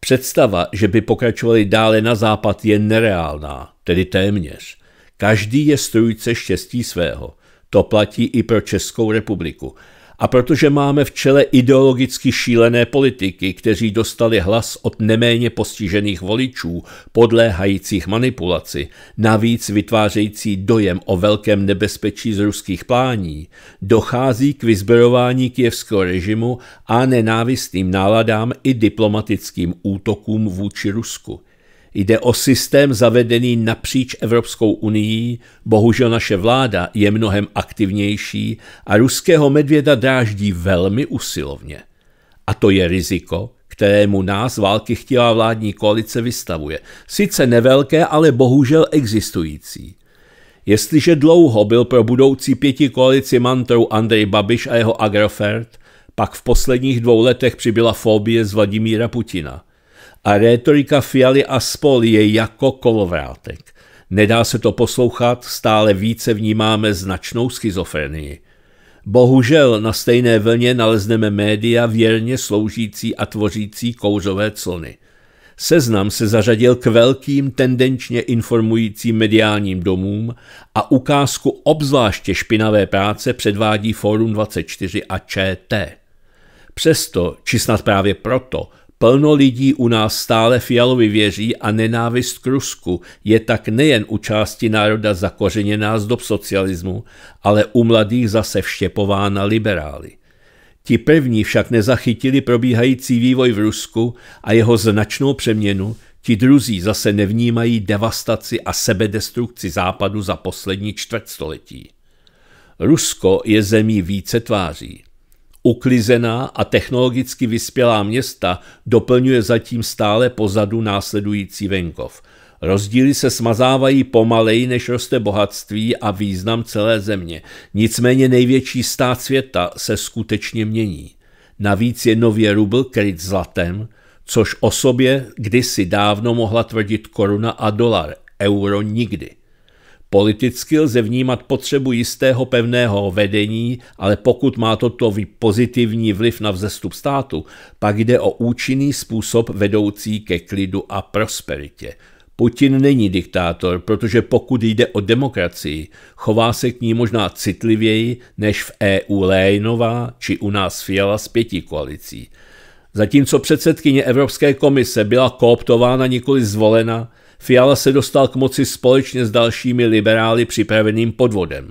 Představa, že by pokračovali dále na západ, je nereálná, tedy téměř. Každý je strujce štěstí svého. To platí i pro Českou republiku. A protože máme v čele ideologicky šílené politiky, kteří dostali hlas od neméně postižených voličů, podléhajících manipulaci, navíc vytvářející dojem o velkém nebezpečí z ruských plání, dochází k vyzbrojování kievského režimu a nenávistným náladám i diplomatickým útokům vůči Rusku. Jde o systém zavedený napříč Evropskou unii, bohužel naše vláda je mnohem aktivnější a ruského medvěda dráždí velmi usilovně. A to je riziko, kterému nás války chtěla vládní koalice vystavuje. Sice nevelké, ale bohužel existující. Jestliže dlouho byl pro budoucí pěti koalici mantrou Andrej Babiš a jeho Agrofert, pak v posledních dvou letech přibyla fobie z Vladimíra Putina – a rétorika Fialy a spol je jako kolovrátek. Nedá se to poslouchat, stále více vnímáme značnou schizofrenii. Bohužel na stejné vlně nalezneme média věrně sloužící a tvořící kouřové clony. Seznam se zařadil k velkým tendenčně informujícím mediálním domům a ukázku obzvláště špinavé práce předvádí Forum 24 a ČT. Přesto, či snad právě proto, Plno lidí u nás stále Fialovi věří a nenávist k Rusku je tak nejen u části národa zakořeněná z dob socialismu, ale u mladých zase vštěpována liberály. Ti první však nezachytili probíhající vývoj v Rusku a jeho značnou přeměnu, ti druzí zase nevnímají devastaci a sebedestrukci západu za poslední čtvrtstoletí. Rusko je zemí více tváří. Uklizená a technologicky vyspělá města doplňuje zatím stále pozadu následující venkov. Rozdíly se smazávají pomaleji, než roste bohatství a význam celé země. Nicméně největší stát světa se skutečně mění. Navíc je nově rubl kryt zlatem, což o sobě kdysi dávno mohla tvrdit koruna a dolar, euro nikdy. Politicky lze vnímat potřebu jistého pevného vedení, ale pokud má toto pozitivní vliv na vzestup státu, pak jde o účinný způsob vedoucí ke klidu a prosperitě. Putin není diktátor, protože pokud jde o demokracii, chová se k ní možná citlivěji než v EU Lejnova, či u nás Fiala z pěti koalicí. Zatímco předsedkyně Evropské komise byla kooptována nikoli zvolena, Fiala se dostal k moci společně s dalšími liberály připraveným podvodem.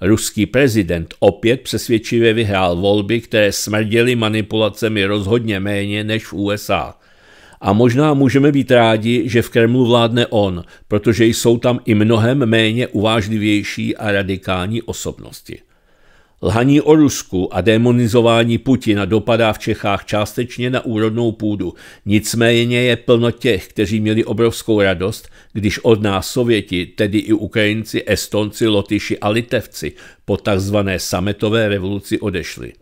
Ruský prezident opět přesvědčivě vyhrál volby, které smrděly manipulacemi rozhodně méně než v USA. A možná můžeme být rádi, že v Kremlu vládne on, protože jsou tam i mnohem méně uvážlivější a radikální osobnosti. Lhaní o Rusku a demonizování Putina dopadá v Čechách částečně na úrodnou půdu, nicméně je plno těch, kteří měli obrovskou radost, když od nás Sověti, tedy i Ukrajinci, Estonci, Lotyši a Litevci po tzv. sametové revoluci odešli.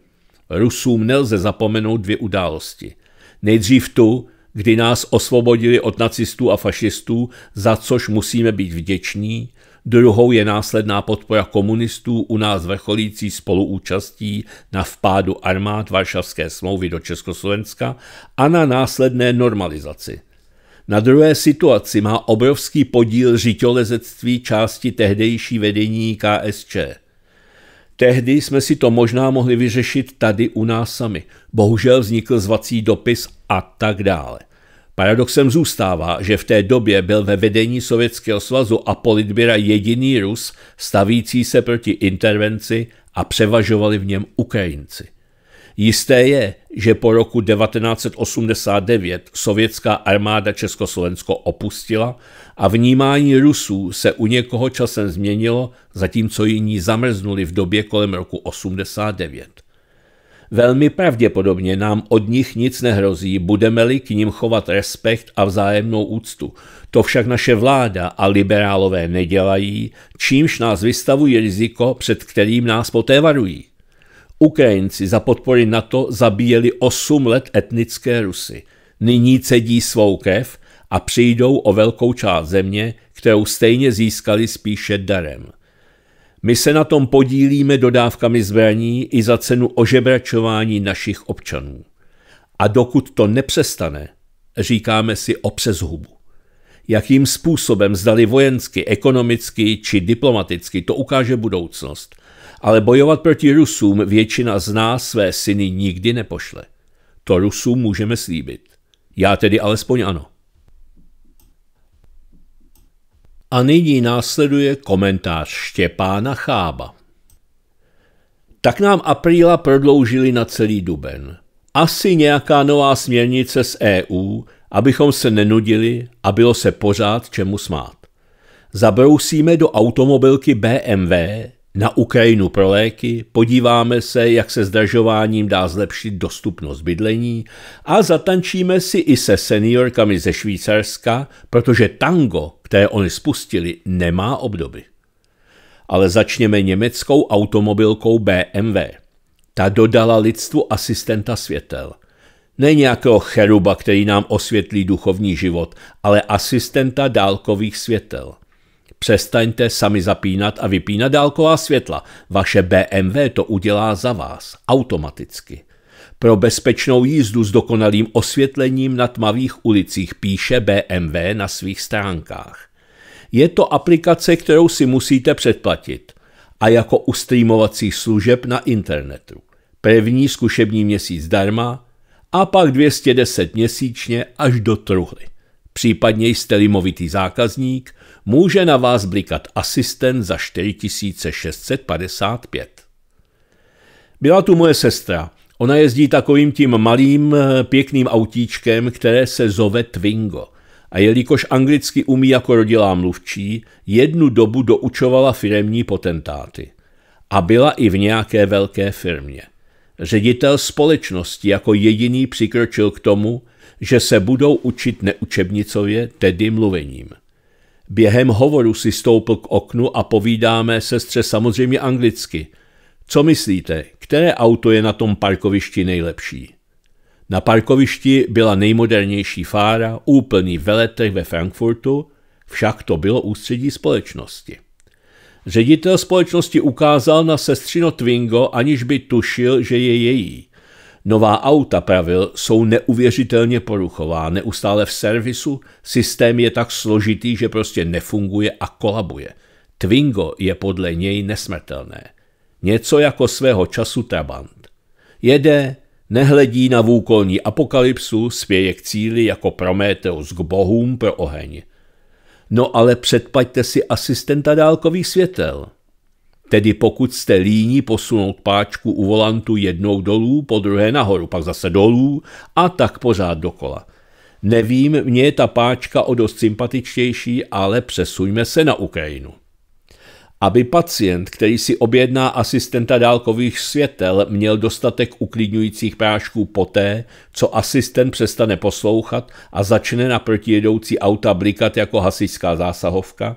Rusům nelze zapomenout dvě události. Nejdřív tu, kdy nás osvobodili od nacistů a fašistů, za což musíme být vděční, Druhou je následná podpora komunistů u nás vrcholící spoluúčastí na vpádu armád Varšavské smlouvy do Československa a na následné normalizaci. Na druhé situaci má obrovský podíl řitolezectví části tehdejší vedení KSČ. Tehdy jsme si to možná mohli vyřešit tady u nás sami. Bohužel vznikl zvací dopis a tak dále. Paradoxem zůstává, že v té době byl ve vedení Sovětského svazu a Politběra jediný Rus stavící se proti intervenci a převažovali v něm Ukrajinci. Jisté je, že po roku 1989 sovětská armáda Československo opustila a vnímání Rusů se u někoho časem změnilo, zatímco jiní zamrznuli v době kolem roku 89. Velmi pravděpodobně nám od nich nic nehrozí, budeme-li k ním chovat respekt a vzájemnou úctu. To však naše vláda a liberálové nedělají, čímž nás vystavují riziko, před kterým nás poté varují. Ukrajinci za podpory NATO zabíjeli 8 let etnické Rusy. Nyní cedí svou krev a přijdou o velkou část země, kterou stejně získali spíše darem. My se na tom podílíme dodávkami zbraní i za cenu ožebračování našich občanů. A dokud to nepřestane, říkáme si o přezhubu. Jakým způsobem, zdali vojensky, ekonomicky či diplomaticky, to ukáže budoucnost. Ale bojovat proti Rusům většina z nás své syny nikdy nepošle. To Rusům můžeme slíbit. Já tedy alespoň ano. A nyní následuje komentář Štěpána Chába. Tak nám apríla prodloužili na celý duben. Asi nějaká nová směrnice z EU, abychom se nenudili a bylo se pořád čemu smát. Zabrousíme do automobilky BMW, na Ukrajinu pro léky, podíváme se, jak se zdražováním dá zlepšit dostupnost bydlení a zatančíme si i se seniorkami ze Švýcarska, protože tango, které oni spustili, nemá obdoby. Ale začněme německou automobilkou BMW. Ta dodala lidstvu asistenta světel. Ne nějakého cheruba, který nám osvětlí duchovní život, ale asistenta dálkových světel – Přestaňte sami zapínat a vypínat dálková světla. Vaše BMW to udělá za vás automaticky. Pro bezpečnou jízdu s dokonalým osvětlením na tmavých ulicích píše BMW na svých stránkách. Je to aplikace, kterou si musíte předplatit a jako u streamovacích služeb na internetu. První zkušební měsíc zdarma a pak 210 měsíčně až do truhly. Případně jste limovitý zákazník, může na vás blikat asistent za 4655. Byla tu moje sestra. Ona jezdí takovým tím malým, eh, pěkným autíčkem, které se zove Twingo. A jelikož anglicky umí jako rodilá mluvčí, jednu dobu doučovala firemní potentáty. A byla i v nějaké velké firmě. Ředitel společnosti jako jediný přikročil k tomu, že se budou učit neučebnicově, tedy mluvením. Během hovoru si stoupl k oknu a povídáme sestře samozřejmě anglicky. Co myslíte, které auto je na tom parkovišti nejlepší? Na parkovišti byla nejmodernější fára, úplný veletrh ve Frankfurtu, však to bylo ústředí společnosti. Ředitel společnosti ukázal na sestřino Twingo, aniž by tušil, že je její. Nová auta, pravil, jsou neuvěřitelně poruchová, neustále v servisu, systém je tak složitý, že prostě nefunguje a kolabuje. Twingo je podle něj nesmrtelné. Něco jako svého času Trabant. Jede, nehledí na vůkolní apokalypsu, spěje k cíli jako Prometeus k bohům pro oheň. No ale předpaďte si asistenta dálkových světel – Tedy pokud jste líní posunout páčku u volantu jednou dolů, po druhé nahoru, pak zase dolů a tak pořád dokola. Nevím, mně je ta páčka o dost sympatičtější, ale přesuňme se na Ukrajinu. Aby pacient, který si objedná asistenta dálkových světel, měl dostatek uklidňujících prášků poté, co asistent přestane poslouchat a začne na protijedoucí auta blikat jako hasičská zásahovka,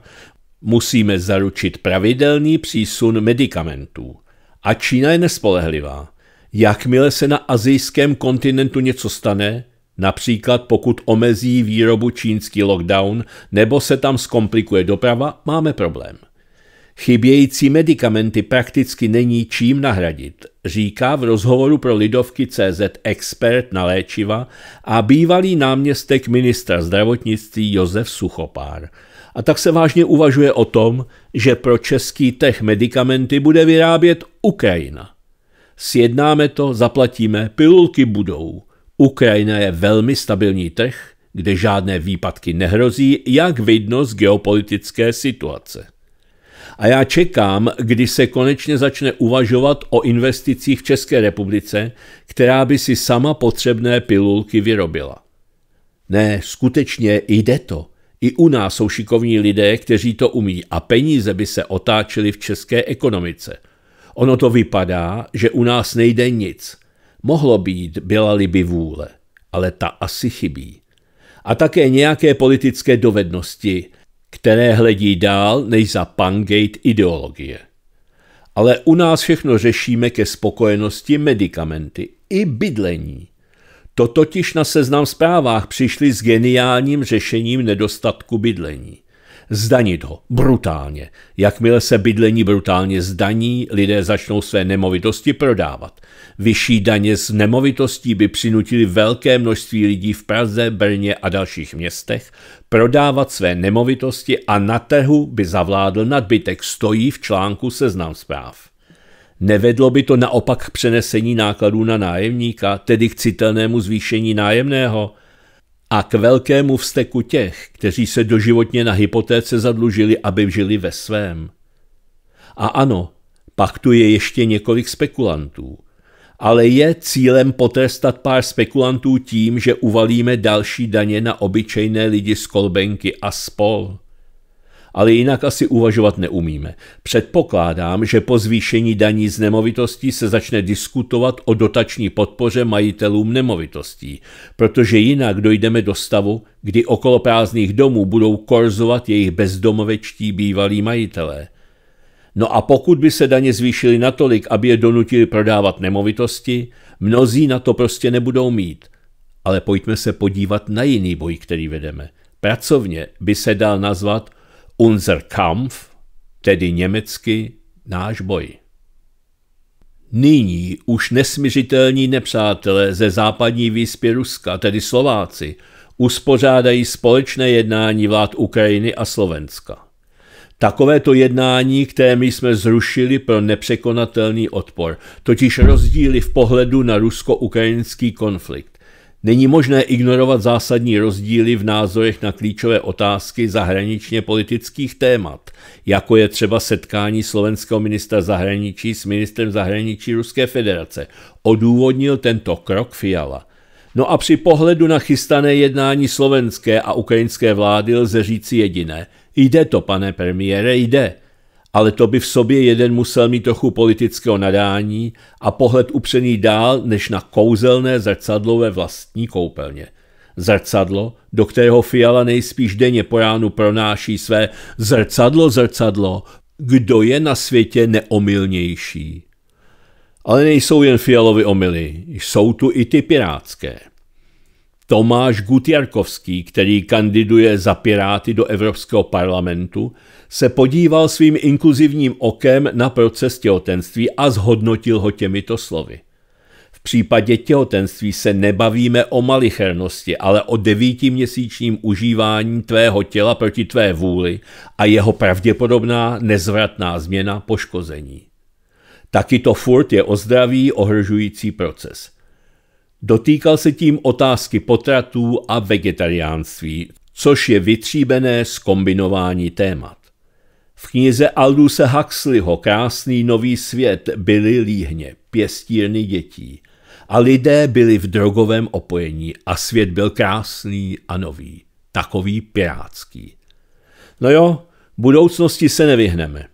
Musíme zaručit pravidelný přísun medicamentů. A Čína je nespolehlivá. Jakmile se na azijském kontinentu něco stane, například pokud omezí výrobu čínský lockdown nebo se tam zkomplikuje doprava, máme problém. Chybějící medicamenty prakticky není čím nahradit, říká v rozhovoru pro Lidovky CZ expert na léčiva a bývalý náměstek ministra zdravotnictví Josef Suchopár – a tak se vážně uvažuje o tom, že pro český tech medicamenty bude vyrábět Ukrajina. Sjednáme to, zaplatíme, pilulky budou. Ukrajina je velmi stabilní trh, kde žádné výpadky nehrozí, jak vidno z geopolitické situace. A já čekám, kdy se konečně začne uvažovat o investicích v České republice, která by si sama potřebné pilulky vyrobila. Ne, skutečně jde to. I u nás jsou šikovní lidé, kteří to umí a peníze by se otáčely v české ekonomice. Ono to vypadá, že u nás nejde nic. Mohlo být, byla-li by vůle, ale ta asi chybí. A také nějaké politické dovednosti, které hledí dál než za Pangate ideologie. Ale u nás všechno řešíme ke spokojenosti medicamenty i bydlení. To totiž na seznam zprávách přišli s geniálním řešením nedostatku bydlení. Zdanit ho brutálně. Jakmile se bydlení brutálně zdaní, lidé začnou své nemovitosti prodávat. Vyšší daně z nemovitostí by přinutili velké množství lidí v Praze, Brně a dalších městech prodávat své nemovitosti a na trhu by zavládl nadbytek, stojí v článku Seznam zpráv. Nevedlo by to naopak k přenesení nákladů na nájemníka, tedy k citelnému zvýšení nájemného a k velkému vzteku těch, kteří se doživotně na hypotéce zadlužili, aby žili ve svém. A ano, pak tu je ještě několik spekulantů. Ale je cílem potrestat pár spekulantů tím, že uvalíme další daně na obyčejné lidi z kolbenky a spol ale jinak asi uvažovat neumíme. Předpokládám, že po zvýšení daní z nemovitostí se začne diskutovat o dotační podpoře majitelům nemovitostí, protože jinak dojdeme do stavu, kdy okolo prázdných domů budou korzovat jejich bezdomovečtí bývalí majitelé. No a pokud by se daně zvýšily natolik, aby je donutili prodávat nemovitosti, mnozí na to prostě nebudou mít. Ale pojďme se podívat na jiný boj, který vedeme. Pracovně by se dal nazvat – Unser Kampf, tedy německy náš boj. Nyní už nesmiřitelní nepřátelé ze západní výspě Ruska, tedy Slováci, uspořádají společné jednání vlád Ukrajiny a Slovenska. Takovéto jednání, které my jsme zrušili pro nepřekonatelný odpor, totiž rozdíly v pohledu na rusko-ukrajinský konflikt, Není možné ignorovat zásadní rozdíly v názorech na klíčové otázky zahraničně politických témat, jako je třeba setkání slovenského ministra zahraničí s ministrem zahraničí Ruské federace. Odůvodnil tento krok Fiala. No a při pohledu na chystané jednání slovenské a ukrajinské vlády lze říci jediné. Jde to, pane premiére, jde ale to by v sobě jeden musel mít trochu politického nadání a pohled upřený dál než na kouzelné zrcadlo ve vlastní koupelně. Zrcadlo, do kterého Fiala nejspíš denně po ránu pronáší své zrcadlo, zrcadlo, kdo je na světě neomylnější. Ale nejsou jen Fialovi omily, jsou tu i ty pirátské. Tomáš Gutjarkovský, který kandiduje za Piráty do Evropského parlamentu, se podíval svým inkluzivním okem na proces těhotenství a zhodnotil ho těmito slovy. V případě těhotenství se nebavíme o malichernosti, ale o devítiměsíčním užívání tvého těla proti tvé vůli a jeho pravděpodobná nezvratná změna poškození. Taky to furt je o zdraví ohrožující proces – Dotýkal se tím otázky potratů a vegetariánství, což je vytříbené kombinování témat. V knize Alduse Huxleyho Krásný nový svět byly líhně, pěstírny dětí a lidé byli v drogovém opojení a svět byl krásný a nový, takový pirátský. No jo, budoucnosti se nevyhneme.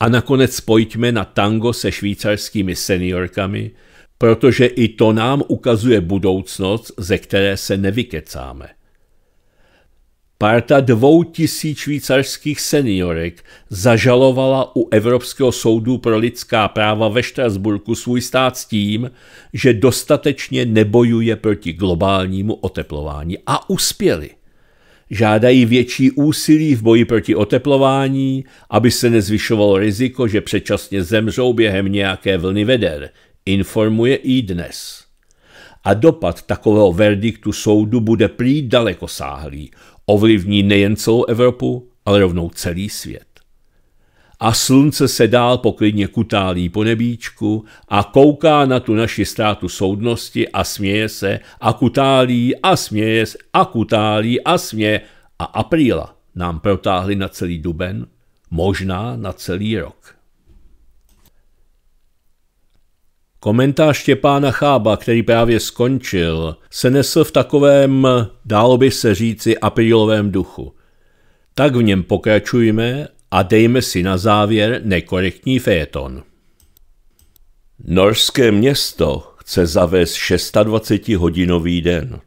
A nakonec pojďme na tango se švýcarskými seniorkami – protože i to nám ukazuje budoucnost, ze které se nevykecáme. Parta dvou tisíc švýcarských seniorek zažalovala u Evropského soudu pro lidská práva ve Štrasburku svůj stát s tím, že dostatečně nebojuje proti globálnímu oteplování a uspěli. Žádají větší úsilí v boji proti oteplování, aby se nezvyšovalo riziko, že předčasně zemřou během nějaké vlny veder, informuje i dnes. A dopad takového verdiktu soudu bude prý sáhlý, ovlivní nejen celou Evropu, ale rovnou celý svět. A slunce se dál poklidně kutálí po nebíčku a kouká na tu naši ztrátu soudnosti a směje se a kutálí a směje se a kutálí a směje a apríla nám protáhli na celý duben, možná na celý rok. Komentář Štěpána Chába, který právě skončil, se nesl v takovém, dálo by se říci, aprílovém duchu. Tak v něm pokračujme a dejme si na závěr nekorektní féton. Norské město chce zavést 26-hodinový den.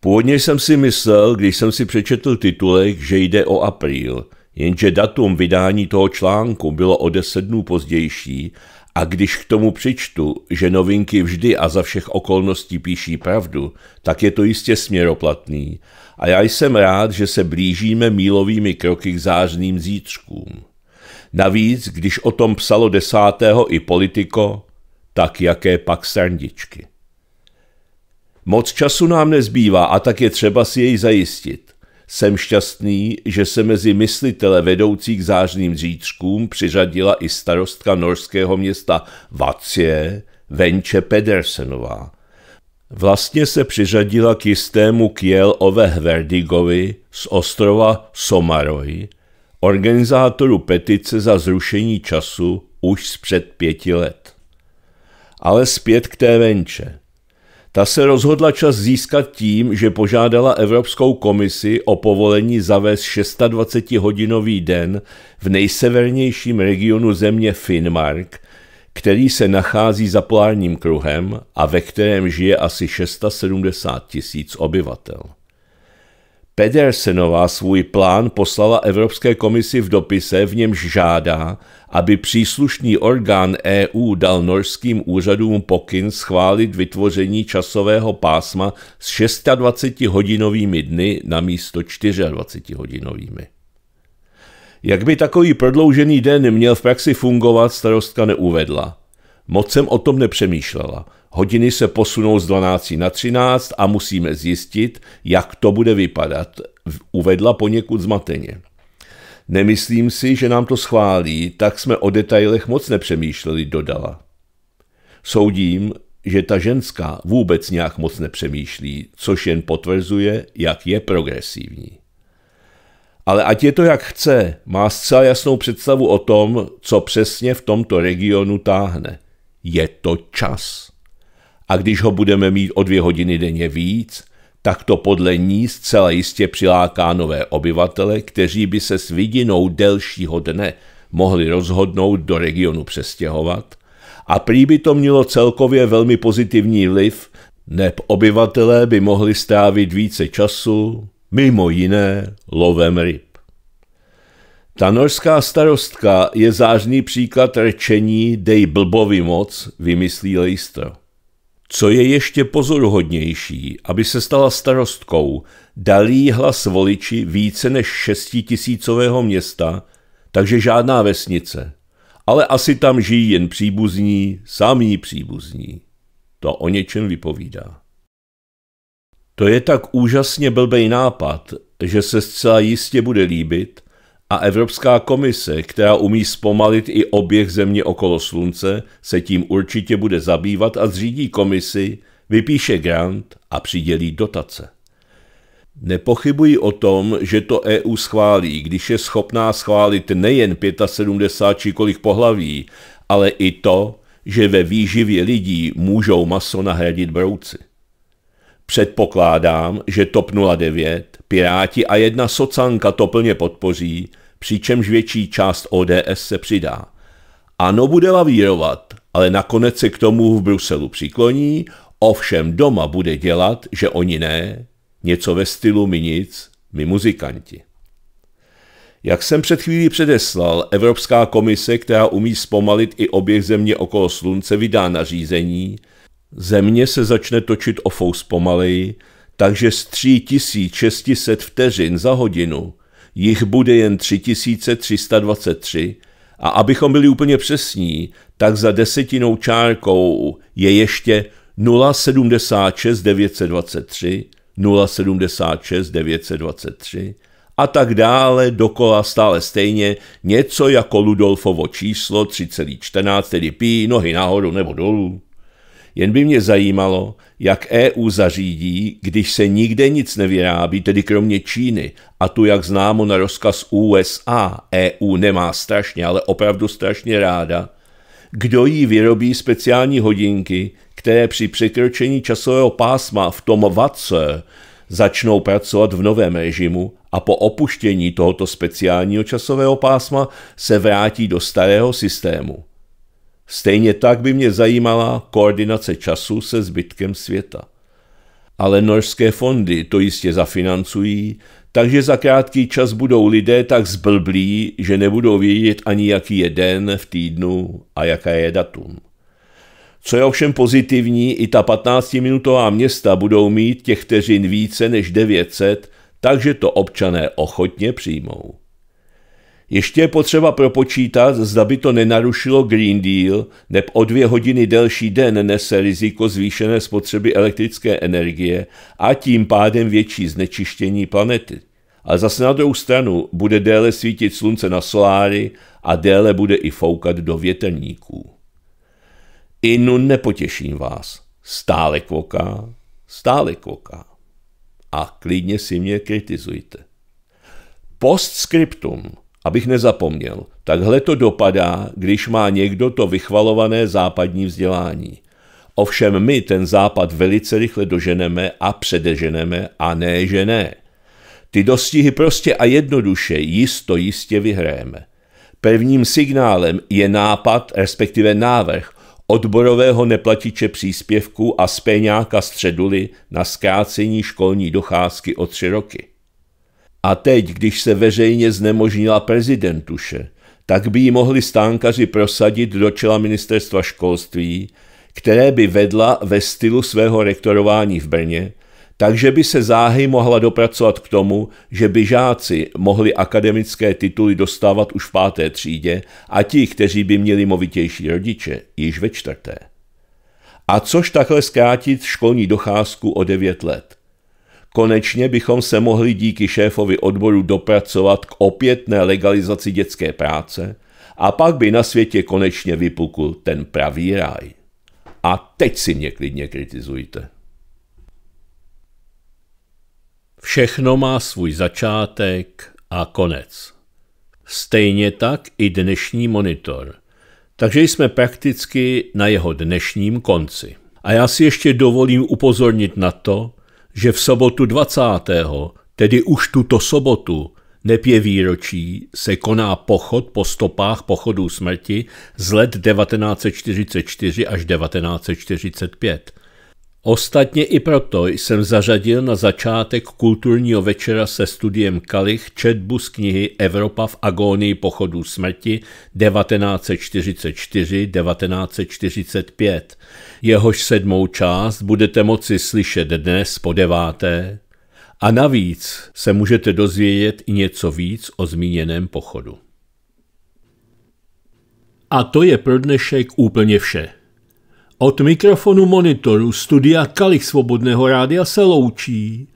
Původně jsem si myslel, když jsem si přečetl titulek, že jde o apríl, jenže datum vydání toho článku bylo o 10 dnů pozdější a když k tomu přičtu, že novinky vždy a za všech okolností píší pravdu, tak je to jistě směroplatný a já jsem rád, že se blížíme mílovými kroky k zářným zítřkům. Navíc, když o tom psalo desátého i politiko, tak jaké pak srandičky. Moc času nám nezbývá a tak je třeba si jej zajistit. Jsem šťastný, že se mezi myslitele vedoucí k zářným zítřkům přiřadila i starostka norského města Vacie, Venče Pedersenová. Vlastně se přiřadila k jistému Kiel Ove Hverdigovi z ostrova Somaroj, organizátoru petice za zrušení času už z před pěti let. Ale zpět k té venče. Ta se rozhodla čas získat tím, že požádala Evropskou komisi o povolení zavést 26-hodinový den v nejsevernějším regionu země Finnmark, který se nachází za polárním kruhem a ve kterém žije asi 670 tisíc obyvatel. Pedersenová svůj plán poslala Evropské komisi v dopise, v němž žádá, aby příslušný orgán EU dal norským úřadům pokyn schválit vytvoření časového pásma s 26-hodinovými dny na místo 24-hodinovými. Jak by takový prodloužený den měl v praxi fungovat, starostka neuvedla – Moc jsem o tom nepřemýšlela. Hodiny se posunou z 12 na 13 a musíme zjistit, jak to bude vypadat, uvedla poněkud zmateně. Nemyslím si, že nám to schválí, tak jsme o detailech moc nepřemýšleli, dodala. Soudím, že ta ženská vůbec nějak moc nepřemýšlí, což jen potvrzuje, jak je progresivní. Ale ať je to jak chce, má zcela jasnou představu o tom, co přesně v tomto regionu táhne je to čas. A když ho budeme mít o dvě hodiny denně víc, tak to podle ní zcela jistě přiláká nové obyvatele, kteří by se s vidinou delšího dne mohli rozhodnout do regionu přestěhovat a prý by to mělo celkově velmi pozitivní vliv, neb obyvatelé by mohli strávit více času, mimo jiné lovem ryb. Ta norská starostka je zářný příklad rčení dej blbovi moc, vymyslí Leicester. Co je ještě pozoruhodnější, aby se stala starostkou, dalí hlas voliči více než šestitisícového města, takže žádná vesnice. Ale asi tam žijí jen příbuzní, samí příbuzní. To o něčem vypovídá. To je tak úžasně blbej nápad, že se zcela jistě bude líbit, a Evropská komise, která umí zpomalit i oběh země okolo slunce, se tím určitě bude zabývat a zřídí komisi, vypíše grant a přidělí dotace. Nepochybuji o tom, že to EU schválí, když je schopná schválit nejen 75 či kolik pohlaví, ale i to, že ve výživě lidí můžou maso nahradit brouci. Předpokládám, že TOP 09, Piráti a jedna socanka to plně podpoří, přičemž větší část ODS se přidá. Ano bude lavírovat, ale nakonec se k tomu v Bruselu přikloní, ovšem doma bude dělat, že oni ne, něco ve stylu my nic, my muzikanti. Jak jsem před chvílí předeslal, Evropská komise, která umí zpomalit i oběh země okolo slunce, vydá nařízení, země se začne točit o fous pomaleji, takže z 3600 vteřin za hodinu jich bude jen 3323 a abychom byli úplně přesní, tak za desetinou čárkou je ještě 076 923, 076 923 a tak dále dokola stále stejně, něco jako Ludolfovo číslo 3,14, tedy pí nohy nahoru nebo dolů. Jen by mě zajímalo, jak EU zařídí, když se nikde nic nevyrábí, tedy kromě Číny, a tu, jak známo na rozkaz USA, EU nemá strašně, ale opravdu strašně ráda, kdo jí vyrobí speciální hodinky, které při překročení časového pásma v tom vace začnou pracovat v novém režimu a po opuštění tohoto speciálního časového pásma se vrátí do starého systému. Stejně tak by mě zajímala koordinace času se zbytkem světa. Ale norské fondy to jistě zafinancují, takže za krátký čas budou lidé tak zblblí, že nebudou vědět ani jaký je den v týdnu a jaká je datum. Co je ovšem pozitivní, i ta 15-minutová města budou mít těch vteřin více než 900, takže to občané ochotně přijmou. Ještě je potřeba propočítat, zda by to nenarušilo Green Deal, neb o dvě hodiny delší den nese riziko zvýšené spotřeby elektrické energie a tím pádem větší znečištění planety. A zase na druhou stranu bude déle svítit slunce na soláry a déle bude i foukat do větrníků. Inu nepotěším vás. Stále kvoká, stále kvoká. A klidně si mě kritizujte. Postscriptum – Abych nezapomněl, takhle to dopadá, když má někdo to vychvalované západní vzdělání. Ovšem my ten západ velice rychle doženeme a předeženeme a ne, že ne. Ty dostihy prostě a jednoduše jisto jistě vyhráme. Prvním signálem je nápad, respektive návrh, odborového neplatiče příspěvku a z středuly na zkrácení školní docházky o tři roky. A teď, když se veřejně znemožnila prezidentuše, tak by ji mohli stánkaři prosadit do čela ministerstva školství, které by vedla ve stylu svého rektorování v Brně, takže by se záhy mohla dopracovat k tomu, že by žáci mohli akademické tituly dostávat už v páté třídě a ti, kteří by měli movitější rodiče, již ve čtvrté. A což takhle zkrátit školní docházku o devět let? Konečně bychom se mohli díky šéfovi odboru dopracovat k opětné legalizaci dětské práce a pak by na světě konečně vypukl ten pravý ráj. A teď si mě klidně kritizujte. Všechno má svůj začátek a konec. Stejně tak i dnešní monitor. Takže jsme prakticky na jeho dnešním konci. A já si ještě dovolím upozornit na to, že v sobotu 20., tedy už tuto sobotu, nepě výročí se koná pochod po stopách pochodů smrti z let 1944 až 1945. Ostatně i proto jsem zařadil na začátek kulturního večera se studiem Kalich četbu z knihy Evropa v agónii pochodů smrti 1944-1945 jehož sedmou část budete moci slyšet dnes po deváté a navíc se můžete dozvědět i něco víc o zmíněném pochodu. A to je pro dnešek úplně vše. Od mikrofonu monitoru studia Kalich Svobodného rádia se loučí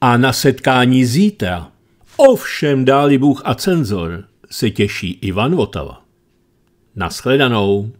a na setkání zítra, ovšem dáli Bůh a cenzor, se těší Ivan Votava. Naschledanou.